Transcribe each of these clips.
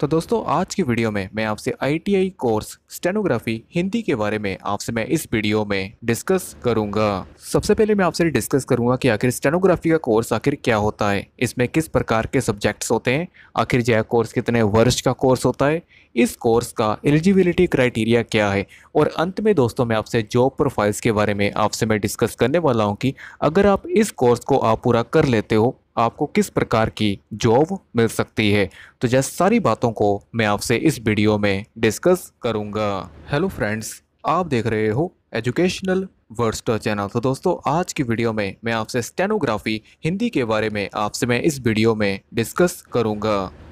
तो दोस्तों आज की वीडियो में मैं आपसे आईटीआई कोर्स स्टेनोग्राफी हिंदी के बारे में आपसे मैं इस वीडियो में डिस्कस करूंगा सबसे पहले मैं आपसे डिस्कस करूंगा कि आखिर स्टेनोग्राफी का कोर्स आखिर क्या होता है इसमें किस प्रकार के सब्जेक्ट्स होते हैं आखिर जय कोर्स कितने वर्ष का कोर्स होता है इस कोर्स का एलिजिबिलिटी क्राइटेरिया क्या है और अंत में दोस्तों मैं आपसे जॉब प्रोफाइल्स के बारे में आपसे मैं डिस्कस करने वाला हूँ कि अगर आप इस कोर्स को आप पूरा कर लेते हो आपको किस प्रकार की जॉब मिल सकती है तो यह सारी बातों को मैं आपसे इस वीडियो में डिस्कस करूँगा हेलो फ्रेंड्स आप देख रहे हो एजुकेशनल वर्स्टर चैनल तो दोस्तों आज की वीडियो में मैं आपसे स्टेनोग्राफी हिंदी के बारे में आपसे मैं इस वीडियो में डिस्कस करूँगा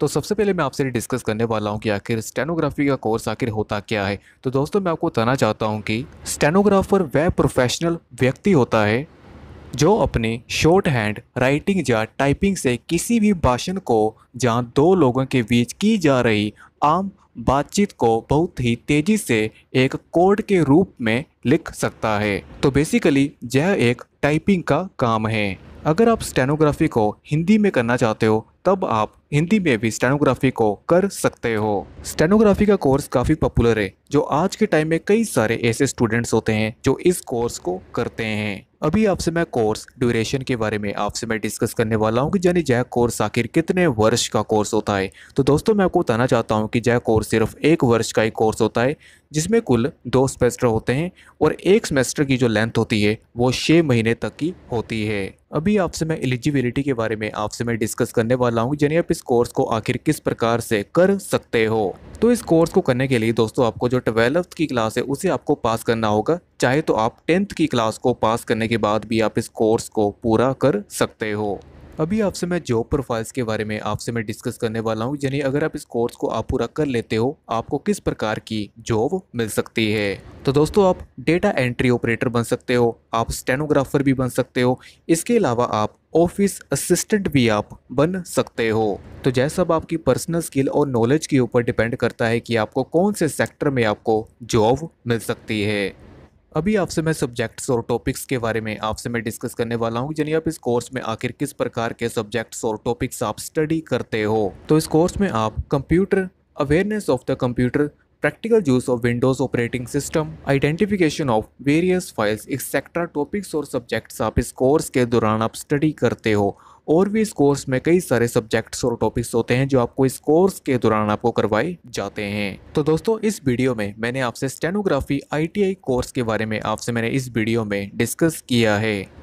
तो सबसे पहले मैं आपसे डिस्कस करने वाला हूँ कि आखिर स्टेनोग्राफी का कोर्स आखिर होता क्या है तो दोस्तों मैं आपको बताना चाहता हूँ कि स्टेनोग्राफर वह प्रोफेशनल व्यक्ति होता है जो अपने शॉर्ट हैंड राइटिंग या टाइपिंग से किसी भी भाषण को जहाँ दो लोगों के बीच की जा रही आम बातचीत को बहुत ही तेज़ी से एक कोड के रूप में लिख सकता है तो बेसिकली यह एक टाइपिंग का काम है अगर आप स्टेनोग्राफी को हिंदी में करना चाहते हो तब आप हिंदी में भी स्टेनोग्राफी को कर सकते हो स्टेनोग्राफी का कोर्स काफ़ी पॉपुलर है जो आज के टाइम में कई सारे ऐसे स्टूडेंट्स होते हैं जो इस कोर्स को करते हैं अभी आपसे मैं कोर्स ड्यूरेशन के बारे में आपसे मैं डिस्कस करने वाला हूँ कि यानी जय कोर्स आखिर कितने वर्ष का कोर्स होता है तो दोस्तों मैं आपको बताना चाहता हूँ कि जय कोर्स सिर्फ एक वर्ष का ही कोर्स होता है जिसमें कुल दो सेमेस्टर होते हैं और एक सेमेस्टर की जो लेंथ होती है वो छः महीने तक की होती है अभी आपसे मैं एलिजिबिलिटी के बारे में आपसे मैं डिस्कस करने वाला हूँ यानी आप इस कोर्स को आखिर किस प्रकार से कर सकते हो तो इस कोर्स को करने के लिए दोस्तों आपको जो ट्वेल्थ की क्लास है उसे आपको पास करना होगा चाहे तो आप टेंथ की क्लास को पास करने के बाद भी आप इस कोर्स को पूरा कर सकते हो अभी आपसे मैं जॉब प्रोफाइल्स के बारे में आपसे मैं डिस्कस करने वाला हूँ यानी अगर आप इस कोर्स को आप पूरा कर लेते हो आपको किस प्रकार की जॉब मिल सकती है तो दोस्तों आप डेटा एंट्री ऑपरेटर बन सकते हो आप स्टेनोग्राफर भी बन सकते हो इसके अलावा आप ऑफिस असिस्टेंट भी आप बन सकते हो तो जैसा अब आपकी पर्सनल स्किल और नॉलेज के ऊपर डिपेंड करता है कि आपको कौन से सेक्टर में आपको जॉब मिल सकती है अभी आपसे मैं सब्जेक्ट्स और टॉपिक्स के बारे में आपसे मैं डिस्कस करने वाला हूँ यानी आप इस कोर्स में आखिर किस प्रकार के सब्जेक्ट्स और टॉपिक्स आप स्टडी करते हो तो इस कोर्स में आप computer awareness of the computer practical use of Windows operating system, identification of various files, etc. Topics और सब्जेक्ट्स आप इस कोर्स के दौरान आप स्टडी करते हो और भी इस कोर्स में कई सारे सब्जेक्ट्स और टॉपिक्स होते हैं जो आपको इस कोर्स के दौरान आपको करवाए जाते हैं तो दोस्तों इस वीडियो में मैंने आपसे स्टेनोग्राफी आईटीआई कोर्स के बारे में आपसे मैंने इस वीडियो में डिस्कस किया है